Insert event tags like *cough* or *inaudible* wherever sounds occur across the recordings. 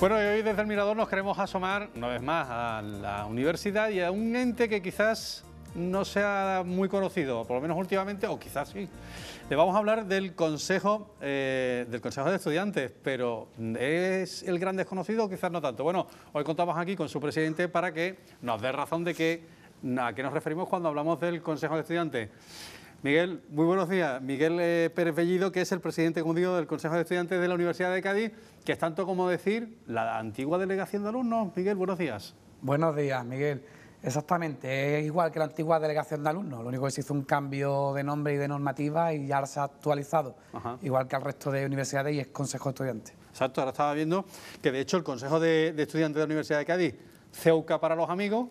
Bueno, hoy desde el Mirador nos queremos asomar una vez más a la universidad y a un ente que quizás no sea muy conocido, por lo menos últimamente, o quizás sí. Le vamos a hablar del Consejo, eh, del consejo de Estudiantes, pero ¿es el gran desconocido? o Quizás no tanto. Bueno, hoy contamos aquí con su presidente para que nos dé razón de que, a qué nos referimos cuando hablamos del Consejo de Estudiantes. Miguel, muy buenos días. Miguel eh, Pérez Bellido, que es el presidente, como del Consejo de Estudiantes de la Universidad de Cádiz, que es tanto como decir la antigua delegación de alumnos. Miguel, buenos días. Buenos días, Miguel. Exactamente, es igual que la antigua delegación de alumnos, lo único que se hizo un cambio de nombre y de normativa y ya se ha actualizado, igual que al resto de universidades y es Consejo de Estudiantes. Exacto, ahora estaba viendo que de hecho el Consejo de, Estudiantes de la Universidad de Cádiz, CEUCA para los amigos,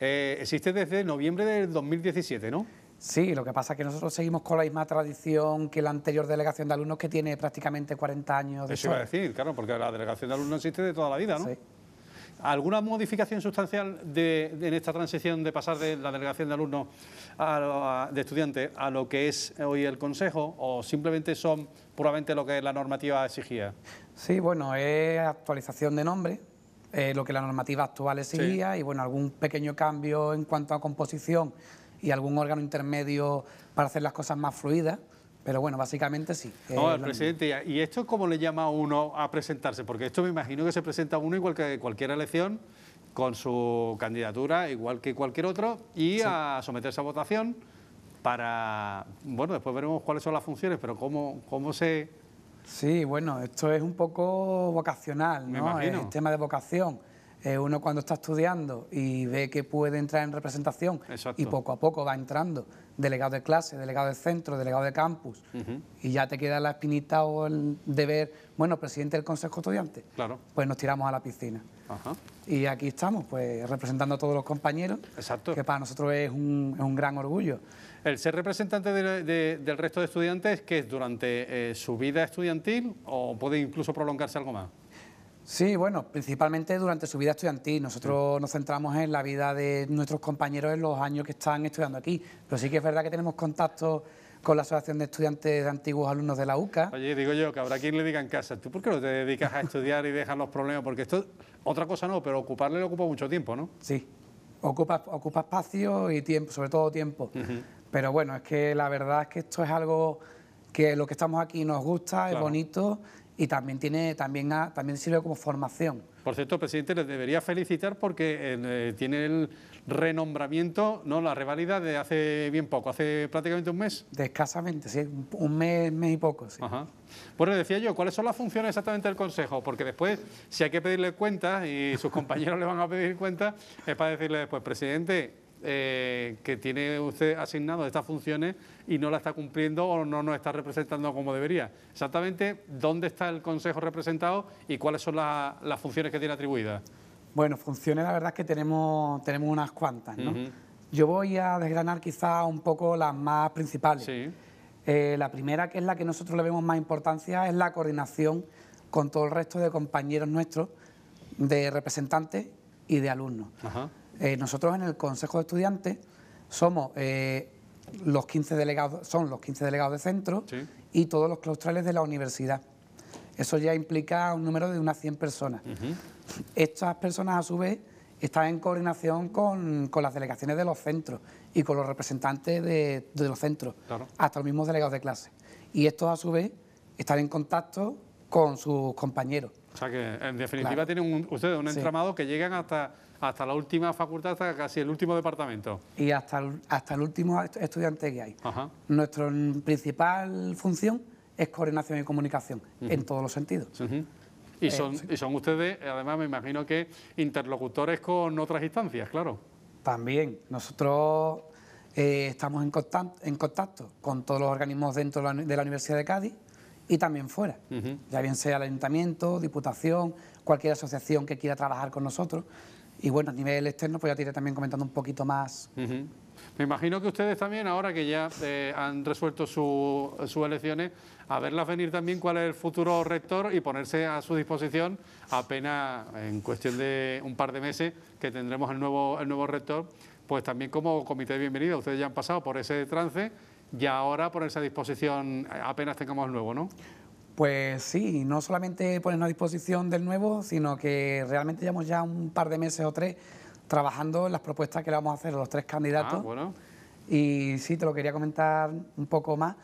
eh, existe desde noviembre del 2017, ¿no? Sí, lo que pasa es que nosotros seguimos con la misma tradición que la anterior delegación de alumnos que tiene prácticamente 40 años. De Eso iba a decir, claro, porque la delegación de alumnos existe de toda la vida, ¿no? Sí. ¿Alguna modificación sustancial de, en esta transición de pasar de la delegación de alumnos de estudiantes a lo que es hoy el Consejo o simplemente son puramente lo que la normativa exigía? Sí, bueno, es actualización de nombre, eh, lo que la normativa actual exigía y bueno, algún pequeño cambio en cuanto a composición y algún órgano intermedio para hacer las cosas más fluidas. Pero bueno, básicamente sí. No, el presidente, ¿y esto cómo le llama a uno a presentarse? Porque esto me imagino que se presenta uno igual que cualquier elección, con su candidatura, igual que cualquier otro, y a someterse a votación para, bueno, después veremos cuáles son las funciones, pero cómo, cómo se... Sí, bueno, esto es un poco vocacional, ¿no? Me imagino. tema de vocación. Eh, uno cuando está estudiando y ve que puede entrar en representación y poco a poco va entrando, delegado de clase, delegado de centro, delegado de campus, y ya te queda la espinita o el deber, bueno, presidente del consejo estudiante, claro. pues nos tiramos a la piscina. Y aquí estamos, pues representando a todos los compañeros, que para nosotros es un, gran orgullo. El ser representante del resto de estudiantes, que es durante eh, su vida estudiantil o puede incluso prolongarse algo más? Sí, bueno, principalmente durante su vida estudiantil. Nosotros nos centramos en la vida de nuestros compañeros en los años que están estudiando aquí. Pero sí que es verdad que tenemos contacto con la Asociación de Estudiantes de Antiguos Alumnos de la UCA. Oye, digo yo, que habrá quien le diga en casa, ¿tú por qué no te dedicas a estudiar y dejas los problemas? Porque esto, otra cosa no, pero ocuparle le ocupa mucho tiempo, ¿no? Sí, ocupa, ocupa espacio y tiempo, sobre todo tiempo. Pero bueno, es que la verdad es que esto es algo que lo que estamos aquí nos gusta, es bonito y también, tiene, también, también sirve como formación. Por cierto, presidente, les debería felicitar porque eh, tiene el renombramiento, no la reválida de hace bien poco, hace prácticamente un mes. De escasamente, sí, un mes, mes y poco. Sí. Ajá. Pues decía yo, ¿cuáles son las funciones exactamente del Consejo? Porque después, si hay que pedirle cuentas y sus *laughs* compañeros le van a pedir cuentas, es para decirle después, presidente, eh, que tiene usted asignado estas funciones y no la está cumpliendo o no nos está representando como debería. Exactamente, ¿dónde está el Consejo representado y cuáles son las funciones que tiene atribuidas? Bueno, funciones la verdad es que tenemos, tenemos unas cuantas. ¿no? Yo voy a desgranar quizás un poco las más principales. Eh, la primera, que es la que nosotros le vemos más importancia, es la coordinación con todo el resto de compañeros nuestros, de representantes y de alumnos. Ajá. Eh, nosotros en el Consejo de Estudiantes somos eh, los 15 delegados, son los 15 delegados de centro y todos los claustrales de la universidad. Eso ya implica un número de unas 100 personas. Estas personas, a su vez, están en coordinación con, las delegaciones de los centros y con los representantes de, los centros, hasta los mismos delegados de clase. Y estos, a su vez, están en contacto con sus compañeros. O sea que, en definitiva, tienen ustedes un entramado que llegan hasta hasta la última facultad, hasta casi el último departamento. Y hasta el, hasta el último estudiante que hay. Nuestra principal función es coordinación y comunicación, en todos los sentidos. Eh, y son, ustedes, además, me imagino que interlocutores con otras instancias, claro. También. Nosotros eh, estamos en contacto, con todos los organismos dentro de la Universidad de Cádiz y también fuera. Ya bien sea el ayuntamiento, diputación, cualquier asociación que quiera trabajar con nosotros. Y bueno, a nivel externo, pues ya te iré también comentando un poquito más. Me imagino que ustedes también, ahora que ya eh, han resuelto sus elecciones, a verlas venir también cuál es el futuro rector y ponerse a su disposición apenas en cuestión de un par de meses que tendremos el nuevo, el nuevo rector, pues también como comité de bienvenida. Ustedes ya han pasado por ese trance y ahora ponerse a disposición apenas tengamos el nuevo, ¿no? Pues sí, no solamente ponernos a disposición del nuevo, sino que realmente llevamos ya un par de meses o tres trabajando en las propuestas que le vamos a hacer a los tres candidatos. Ah, bueno. Y sí, te lo quería comentar un poco más,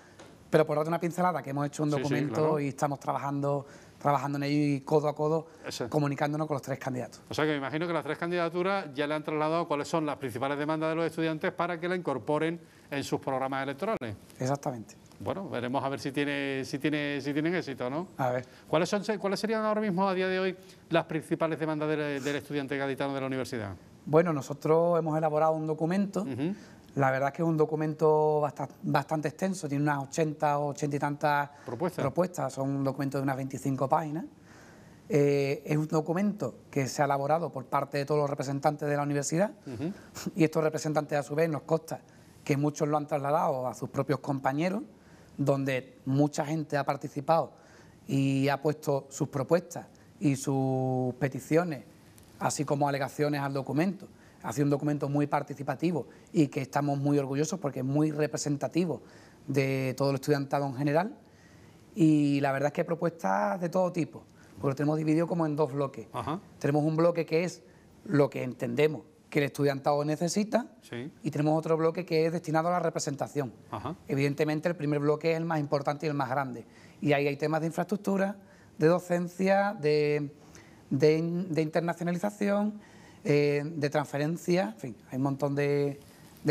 pero por darte una pincelada, que hemos hecho un documento y estamos trabajando trabajando en ello y codo a codo comunicándonos con los tres candidatos. O sea que me imagino que las tres candidaturas ya le han trasladado cuáles son las principales demandas de los estudiantes para que la incorporen en sus programas electorales. Exactamente bueno, veremos a ver si tiene, si tiene, si tienen éxito, ¿no? A ver. ¿Cuáles son, cuáles serían ahora mismo a día de hoy las principales demandas del, estudiante gaditano de la universidad? Bueno, nosotros hemos elaborado un documento. La verdad es que es un documento bastante, extenso, tiene unas 80 o 80 y tantas propuestas, son un documento de unas 25 páginas. Eh, es un documento que se ha elaborado por parte de todos los representantes de la universidad y estos representantes a su vez nos consta que muchos lo han trasladado a sus propios compañeros donde mucha gente ha participado y ha puesto sus propuestas y sus peticiones, así como alegaciones al documento. Ha sido un documento muy participativo y que estamos muy orgullosos porque es muy representativo de todo el estudiantado en general. Y la verdad es que hay propuestas de todo tipo, porque lo tenemos dividido como en dos bloques. Tenemos un bloque que es lo que entendemos que el estudiantado necesita y tenemos otro bloque que es destinado a la representación. Evidentemente el primer bloque es el más importante y el más grande y ahí hay temas de infraestructura, de docencia, de, internacionalización, eh, de transferencia, en fin, hay un montón de,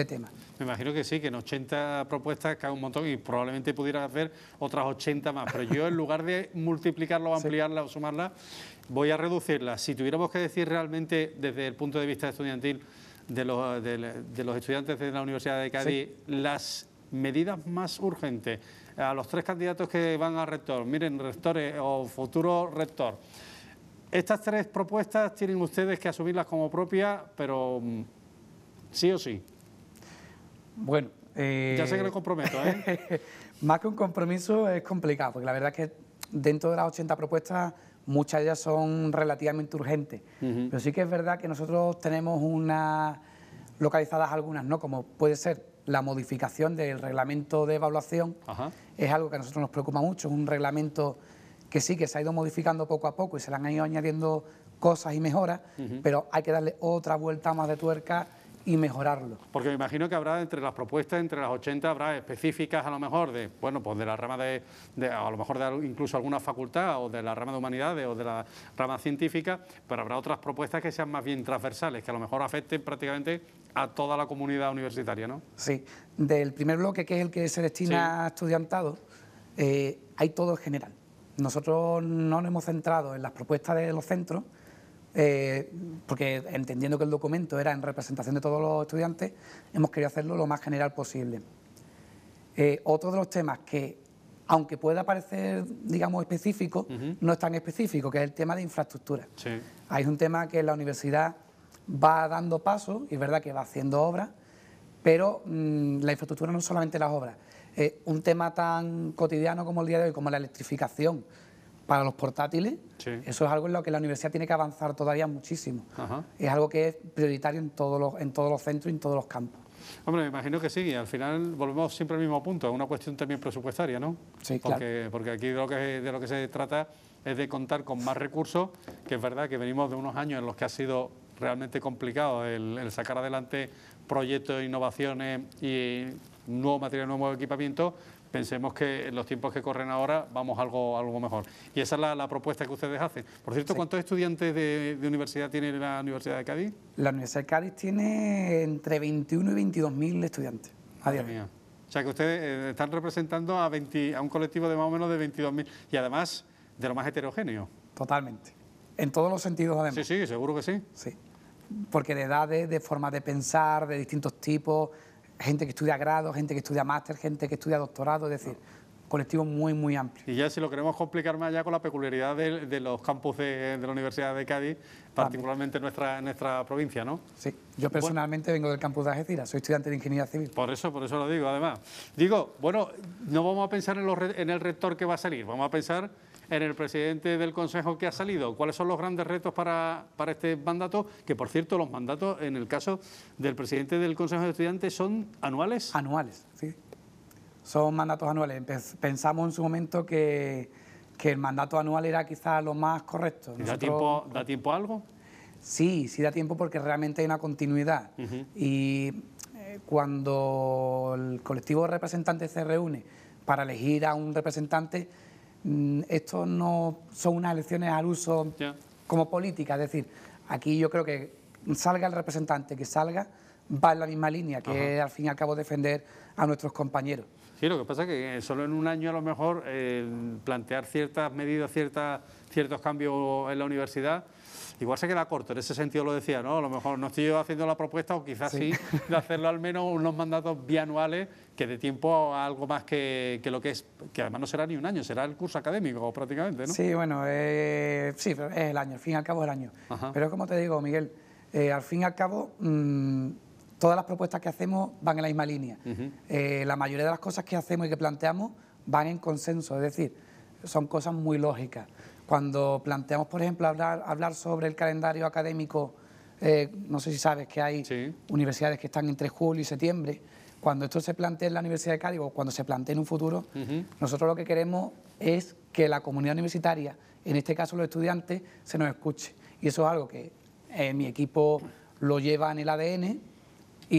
temas. Me imagino que sí, que en 80 propuestas cae un montón y probablemente pudieras hacer otras 80 más, pero yo en lugar de multiplicarlo, ampliarla o sumarla, voy a reducirlas. Si tuviéramos que decir realmente desde el punto de vista estudiantil de los, estudiantes de la Universidad de Cádiz, las medidas más urgentes a los tres candidatos que van al rector, miren, rectores o futuro rector, estas tres propuestas tienen ustedes que asumirlas como propias, pero mm, sí o sí. Bueno, eh, ya sé que lo comprometo. ¿eh? *laughs* más que un compromiso es complicado, porque la verdad es que dentro de las 80 propuestas muchas de ellas son relativamente urgentes. Pero sí que es verdad que nosotros tenemos unas localizadas algunas, ¿no? Como puede ser la modificación del reglamento de evaluación, es algo que a nosotros nos preocupa mucho, es un reglamento que sí, que se ha ido modificando poco a poco y se le han ido añadiendo cosas y mejoras, pero hay que darle otra vuelta más de tuerca y mejorarlo. Porque me imagino que habrá entre las propuestas, entre las 80, habrá específicas a lo mejor de, bueno, pues de la rama de, de a lo mejor de incluso alguna facultad o de la rama de humanidades o de la rama científica, pero habrá otras propuestas que sean más bien transversales, que a lo mejor afecten prácticamente a toda la comunidad universitaria, ¿no? Sí, del primer bloque, que es el que se destina a estudiantado, eh, hay todo en general. Nosotros no nos hemos centrado en las propuestas de los centros, eh, porque entendiendo que el documento era en representación de todos los estudiantes, hemos querido hacerlo lo más general posible. Eh, otro de los temas que, aunque pueda parecer, digamos, específico, no es tan específico, que es el tema de infraestructura. Hay un tema que la universidad va dando paso. y es verdad que va haciendo obras, pero mm, la infraestructura no es solamente las obras. un tema tan cotidiano como el día de hoy, como la electrificación, para los portátiles, eso es algo en lo que la universidad tiene que avanzar todavía muchísimo. Es algo que es prioritario en todos los, en todos los centros y en todos los campos. Hombre, me imagino que sí, y al final volvemos siempre al mismo punto, es una cuestión también presupuestaria, ¿no? Sí, porque, claro. Porque aquí de lo, que, de lo que se trata es de contar con más recursos, que es verdad que venimos de unos años en los que ha sido realmente complicado el, sacar adelante proyectos, innovaciones y nuevo material, nuevo equipamiento, pensemos que en los tiempos que corren ahora vamos algo, algo mejor. Y esa es la, propuesta que ustedes hacen. Por cierto, ¿cuántos estudiantes de, universidad tiene la Universidad de Cádiz? La Universidad de Cádiz tiene entre 21 y 22 mil estudiantes a día O sea que ustedes eh, están representando a, a un colectivo de más o menos de 22.000. y además de lo más heterogéneo. Totalmente. En todos los sentidos, además. Sí, sí, seguro que sí. Sí. Porque de edades, de formas de pensar, de distintos tipos, gente que estudia grado, gente que estudia máster, gente que estudia doctorado, es decir, colectivo muy, muy amplio. Y ya si lo queremos complicar más allá con la peculiaridad de, los campus de, la Universidad de Cádiz, particularmente en nuestra, provincia, ¿no? Sí, yo personalmente vengo del campus de Algeciras, soy estudiante de Ingeniería Civil. Por eso, por eso lo digo, además. Digo, bueno, no vamos a pensar en, en el rector que va a salir, vamos a pensar en el presidente del Consejo que ha salido. ¿Cuáles son los grandes retos para, este mandato? Que, por cierto, los mandatos, en el caso del presidente del Consejo de Estudiantes, son anuales. Anuales, sí. Son mandatos anuales. Pensamos en su momento que, que el mandato anual era quizás lo más correcto. ¿Da, tiempo, ¿Da tiempo a algo? Sí, sí da tiempo porque realmente hay una continuidad. Y eh, cuando el colectivo de representantes se reúne para elegir a un representante, Mm, esto no son unas elecciones al uso como política. Es decir, aquí yo creo que salga el representante que salga, va en la misma línea, que al fin y al cabo defender a nuestros compañeros. Sí, lo que pasa es que eh, solo en un año a lo mejor plantear ciertas medidas, ciertas, ciertos cambios en la universidad Igual se queda corto, en ese sentido lo decía, ¿no? A lo mejor no estoy yo haciendo la propuesta o quizás sí, de hacerlo al menos unos mandatos bianuales que de tiempo a algo más que, lo que es, que además no será ni un año, será el curso académico prácticamente, ¿no? Sí, bueno, eh, sí, es el año, al fin y al cabo es el año. Pero como te digo, Miguel, eh, al fin y al cabo... Mm, todas las propuestas que hacemos van en la misma línea. Eh, la mayoría de las cosas que hacemos y que planteamos van en consenso, es decir, son cosas muy lógicas. Cuando planteamos, por ejemplo, hablar, hablar sobre el calendario académico, eh, no sé si sabes que hay universidades que están entre julio y septiembre. Cuando esto se plantea en la Universidad de Cádiz o cuando se plantea en un futuro, nosotros lo que queremos es que la comunidad universitaria, en este caso los estudiantes, se nos escuche. Y eso es algo que eh, mi equipo lo lleva en el ADN,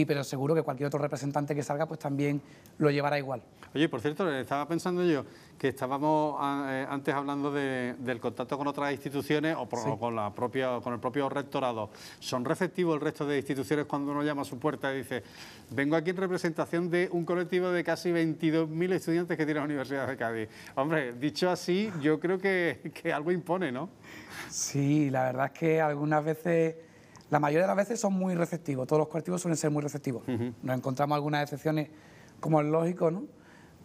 pero seguro que cualquier otro representante que salga pues también lo llevará igual. Oye, por cierto, estaba pensando yo que estábamos eh, antes hablando del contacto con otras instituciones o, con, la propia, con el propio rectorado. ¿Son receptivos el resto de instituciones cuando uno llama a su puerta y dice, vengo aquí en representación de un colectivo de casi 22.000 estudiantes que tiene la Universidad de Cádiz? Hombre, dicho así, yo creo que, que algo impone, ¿no? Sí, la verdad es que algunas veces la mayoría de las veces son muy receptivos, todos los colectivos suelen ser muy receptivos. Nos encontramos algunas excepciones, como es lógico, ¿no?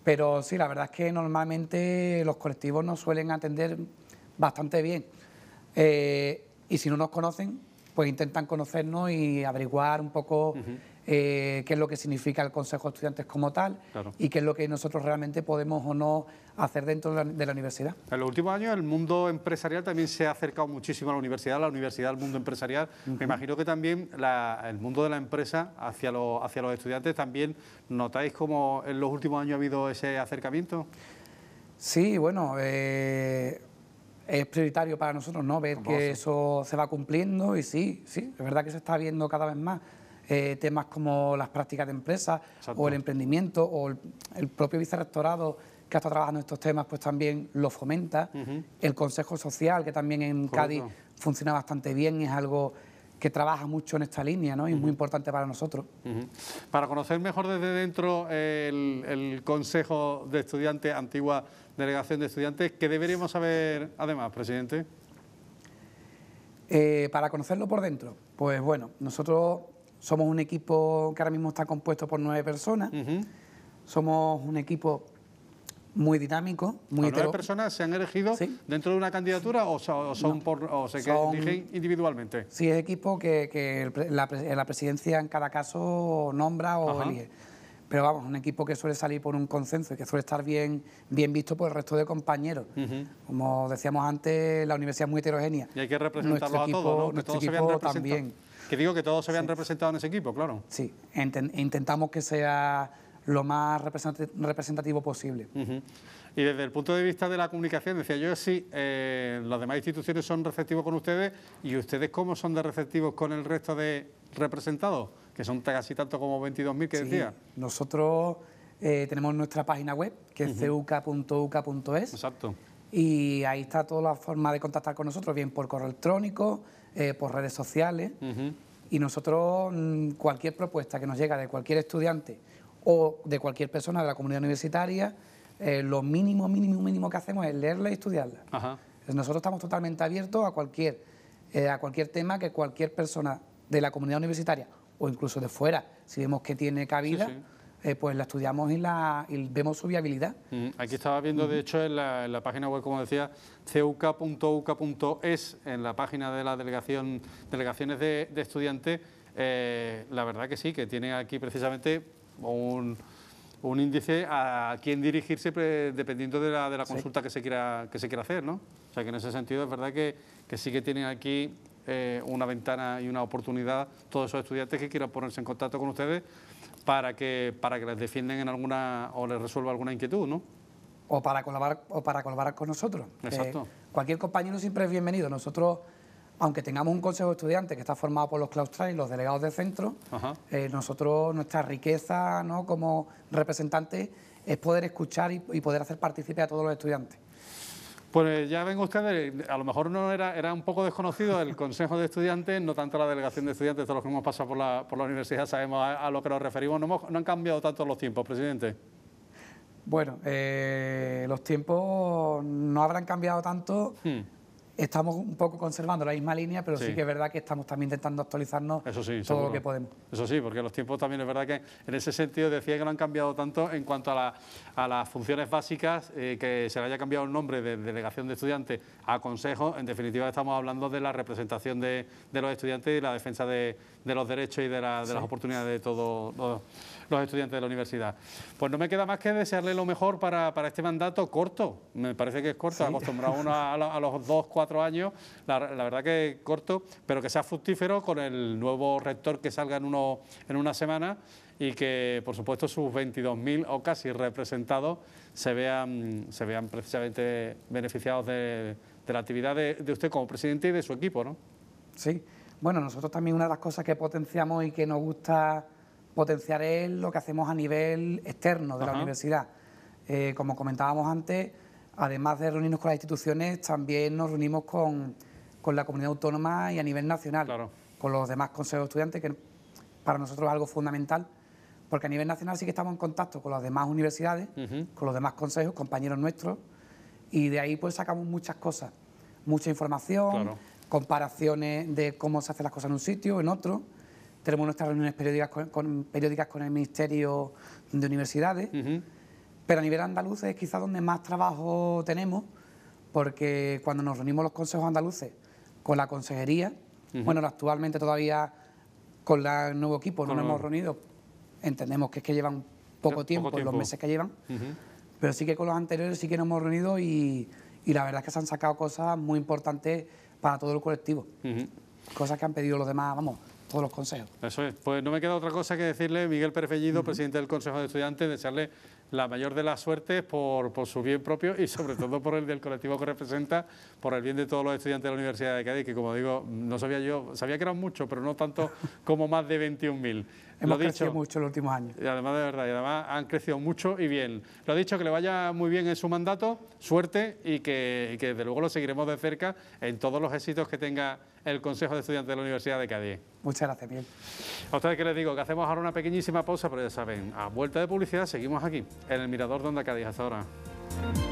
Pero sí, la verdad es que normalmente los colectivos nos suelen atender bastante bien. Eh, y si no nos conocen, pues intentan conocernos y averiguar un poco eh, qué es lo que significa el Consejo de Estudiantes como tal y qué es lo que nosotros realmente podemos o no hacer dentro de la, universidad. En los últimos años el mundo empresarial también se ha acercado muchísimo a la universidad, la universidad al mundo empresarial. Me imagino que también el mundo de la empresa hacia, los, hacia los estudiantes también notáis cómo en los últimos años ha habido ese acercamiento. Sí, bueno, eh, es prioritario para nosotros, ¿no? Ver que eso se va cumpliendo y sí, sí, es verdad que se está viendo cada vez más. Eh, temas como las prácticas de empresa o el emprendimiento o el, propio vicerrectorado que ha estado trabajando en estos temas, pues también lo fomenta. El Consejo Social, que también en Cádiz funciona bastante bien, es algo que trabaja mucho en esta línea ¿no? y es muy importante para nosotros. Para conocer mejor desde dentro el, Consejo de Estudiantes, antigua delegación de estudiantes, ¿qué deberíamos saber además, presidente? Eh, para conocerlo por dentro, pues bueno, nosotros somos un equipo que ahora mismo está compuesto por nueve personas. Somos un equipo muy dinámico, muy ¿Nueve personas se han elegido dentro de una candidatura o, son por, o se eligen individualmente? Sí, es equipo que, la, presidencia en cada caso nombra o elige. Pero vamos, un equipo que suele salir por un consenso y que suele estar bien, bien visto por el resto de compañeros. Como decíamos antes, la universidad es muy heterogénea. Y hay que representarlo a todos, Nuestro equipo también. Que digo que todos se habían representado en ese equipo, claro. Sí, intentamos que sea lo más representativo posible. Y desde el punto de vista de la comunicación, decía yo, sí, eh, las demás instituciones son receptivos con ustedes y ustedes cómo son de receptivos con el resto de representados, que son casi tanto como 22.000 que sí, decía. Nosotros eh, tenemos nuestra página web, que es cuca.uca.es. Exacto y ahí está toda la forma de contactar con nosotros, bien por correo electrónico, eh, por redes sociales. Y nosotros, mm, cualquier propuesta que nos llega de cualquier estudiante o de cualquier persona de la comunidad universitaria, eh, lo mínimo, mínimo, mínimo que hacemos es leerla y estudiarla. Nosotros estamos totalmente abiertos a cualquier, eh, a cualquier tema que cualquier persona de la comunidad universitaria o incluso de fuera, si vemos que tiene cabida, eh, pues la estudiamos y, la, vemos su viabilidad. Mm, aquí estaba viendo, de hecho, en la, página web, como decía, cuca.uca.es, en la página de la delegación delegaciones de, estudiantes, eh, la verdad que sí, que tiene aquí precisamente un, índice a quién dirigirse dependiendo de la, consulta que, se quiera, hacer, ¿no? O sea, que en ese sentido es verdad que, sí que tienen aquí eh, una ventana y una oportunidad todos esos estudiantes que quieran ponerse en contacto con ustedes para que, para que les defiendan en alguna o les resuelva alguna inquietud, ¿no? O para colaborar, o para colaborar con nosotros. Exacto. cualquier compañero siempre es bienvenido. Nosotros aunque tengamos un consejo de estudiantes que está formado por los claustrales, y los delegados de centro, eh, nosotros, nuestra riqueza ¿no? como representantes es poder escuchar y, y poder hacer partícipe a todos los estudiantes. Pues ya ven ustedes, a lo mejor no era, era un poco desconocido el Consejo de Estudiantes, no tanto la Delegación de Estudiantes, todos los que hemos pasado por la, universidad sabemos a, lo que nos referimos. No, han cambiado tanto los tiempos, presidente. Bueno, eh, los tiempos no habrán cambiado tanto. Hmm estamos un poco conservando la misma línea, pero sí, que es verdad que estamos también intentando actualizarnos todo lo que podemos. Eso sí, porque los tiempos también es verdad que en ese sentido decía que no han cambiado tanto en cuanto a, las funciones básicas, eh, que se le haya cambiado el nombre de delegación de estudiantes a consejo. En definitiva, estamos hablando de la representación de los estudiantes y la defensa de, de los derechos y de, las oportunidades de todos los, estudiantes de la universidad. Pues no me queda más que desearle lo mejor para, este mandato corto, me parece que es corto, acostumbrado a, los dos, cuatro años, la, verdad que es corto, pero que sea fructífero con el nuevo rector que salga en, uno, en una semana y que, por supuesto, sus 22.000 o casi representados se vean, se vean precisamente beneficiados de, de la actividad de, de usted como presidente y de su equipo, ¿no? Sí. Bueno, nosotros también una de las cosas que potenciamos y que nos gusta potenciar es lo que hacemos a nivel externo de la universidad. Eh, como comentábamos antes, además de reunirnos con las instituciones, también nos reunimos con, la comunidad autónoma y a nivel nacional, con los demás consejos de estudiantes, que para nosotros es algo fundamental, porque a nivel nacional sí que estamos en contacto con las demás universidades, con los demás consejos, compañeros nuestros, y de ahí pues sacamos muchas cosas, mucha información, comparaciones de cómo se hacen las cosas en un sitio, en otro. Tenemos nuestras reuniones periódicas con, periódicas con el Ministerio de Universidades. Pero a nivel andaluz es quizá donde más trabajo tenemos, porque cuando nos reunimos los consejos andaluces con la consejería, bueno, actualmente todavía con la, el nuevo equipo no nos hemos reunido, entendemos que es que llevan poco, tiempo, los meses que llevan, pero sí que con los anteriores sí que nos hemos reunido y, y la verdad es que se han sacado cosas muy importantes para todo el colectivo. Cosas que han pedido los demás, vamos, todos los consejos. Eso es. Pues no me queda otra cosa que decirle, Miguel Pérez presidente del Consejo de Estudiantes, desearle la mayor de las suertes por, por, su bien propio y sobre todo por el del colectivo que representa, por el bien de todos los estudiantes de la Universidad de Cádiz, que como digo, no sabía yo, sabía que eran muchos, pero no tanto como más de 21.000. Hemos crecido mucho en los últimos años. Y además, de verdad, además han crecido mucho y bien. Lo ha dicho, que le vaya muy bien en su mandato, suerte y que, desde luego lo seguiremos de cerca en todos los éxitos que tenga el Consejo de Estudiantes de la Universidad de Cádiz. Muchas gracias, bien. A ustedes que les digo que hacemos ahora una pequeñísima pausa, pero ya saben, a vuelta de publicidad seguimos aquí, en el Mirador de Onda Cádiz. Hasta ahora.